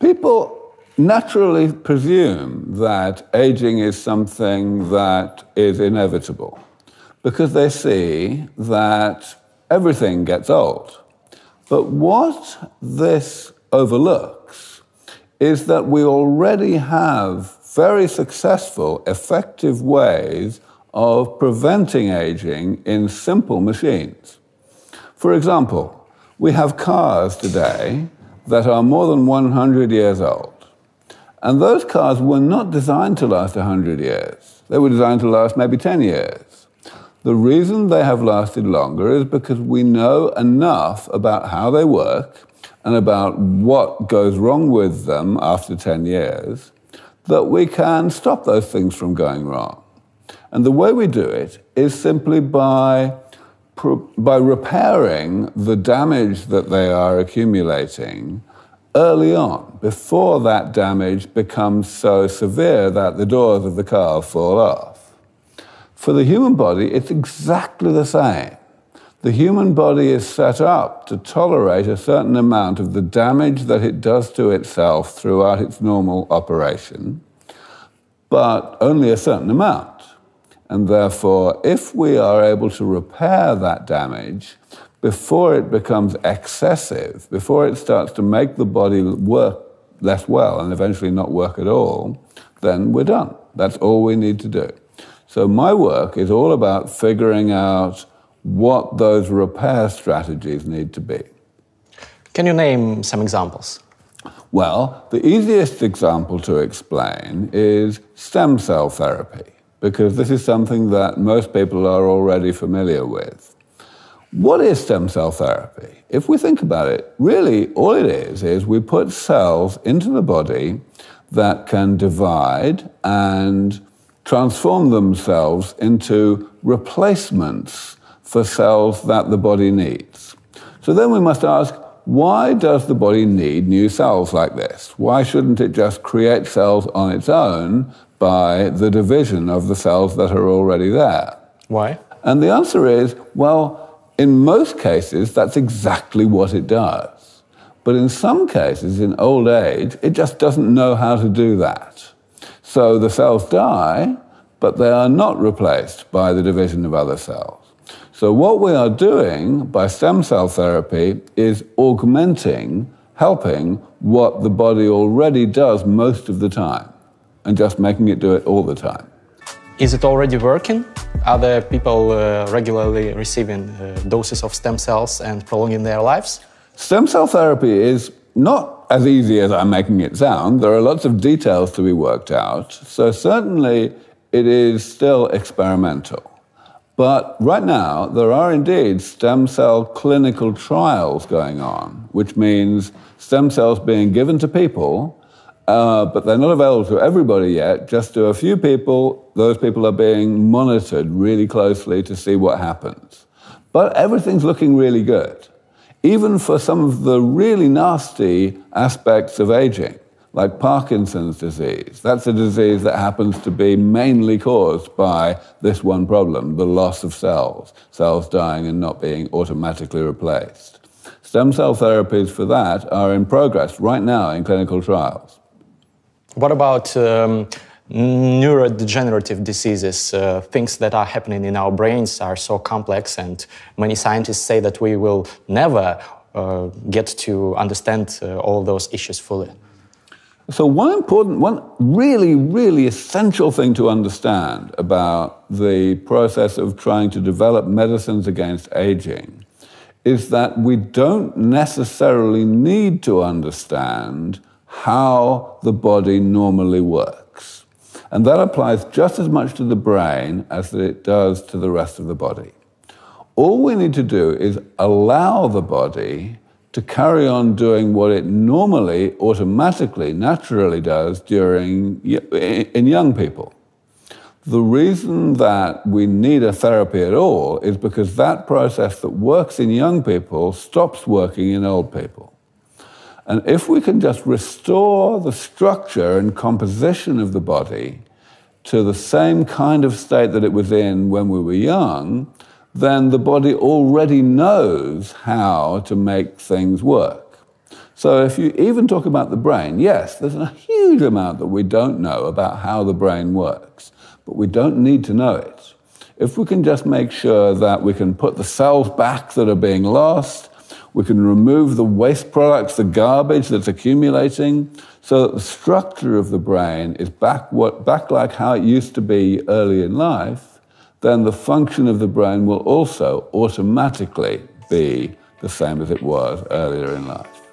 People naturally presume that aging is something that is inevitable because they see that everything gets old. But what this overlooks is that we already have very successful, effective ways of preventing aging in simple machines. For example, we have cars today that are more than 100 years old. And those cars were not designed to last 100 years. They were designed to last maybe 10 years. The reason they have lasted longer is because we know enough about how they work and about what goes wrong with them after 10 years that we can stop those things from going wrong. And the way we do it is simply by by repairing the damage that they are accumulating early on, before that damage becomes so severe that the doors of the car fall off. For the human body, it's exactly the same. The human body is set up to tolerate a certain amount of the damage that it does to itself throughout its normal operation, but only a certain amount. And therefore, if we are able to repair that damage before it becomes excessive, before it starts to make the body work less well and eventually not work at all, then we're done. That's all we need to do. So, my work is all about figuring out what those repair strategies need to be. Can you name some examples? Well, the easiest example to explain is stem cell therapy because this is something that most people are already familiar with. What is stem cell therapy? If we think about it, really all it is is we put cells into the body that can divide and transform themselves into replacements for cells that the body needs. So then we must ask why does the body need new cells like this? Why shouldn't it just create cells on its own by the division of the cells that are already there. Why? And the answer is well, in most cases, that's exactly what it does. But in some cases, in old age, it just doesn't know how to do that. So the cells die, but they are not replaced by the division of other cells. So, what we are doing by stem cell therapy is augmenting, helping what the body already does most of the time and just making it do it all the time. Is it already working? Are there people uh, regularly receiving uh, doses of stem cells and prolonging their lives? Stem cell therapy is not as easy as I'm making it sound. There are lots of details to be worked out. So, certainly, it is still experimental. But right now, there are indeed stem cell clinical trials going on, which means stem cells being given to people uh, but they're not available to everybody yet, just to a few people. Those people are being monitored really closely to see what happens. But everything's looking really good, even for some of the really nasty aspects of aging, like Parkinson's disease. That's a disease that happens to be mainly caused by this one problem the loss of cells, cells dying and not being automatically replaced. Stem cell therapies for that are in progress right now in clinical trials. What about um, neurodegenerative diseases? Uh, things that are happening in our brains are so complex, and many scientists say that we will never uh, get to understand uh, all those issues fully. So, one important, one really, really essential thing to understand about the process of trying to develop medicines against aging is that we don't necessarily need to understand how the body normally works. And that applies just as much to the brain as it does to the rest of the body. All we need to do is allow the body to carry on doing what it normally, automatically, naturally does during in young people. The reason that we need a therapy at all is because that process that works in young people stops working in old people. And if we can just restore the structure and composition of the body to the same kind of state that it was in when we were young, then the body already knows how to make things work. So, if you even talk about the brain, yes, there's a huge amount that we don't know about how the brain works, but we don't need to know it. If we can just make sure that we can put the cells back that are being lost, we can remove the waste products, the garbage that's accumulating, so that the structure of the brain is back, what, back like how it used to be early in life. Then the function of the brain will also automatically be the same as it was earlier in life.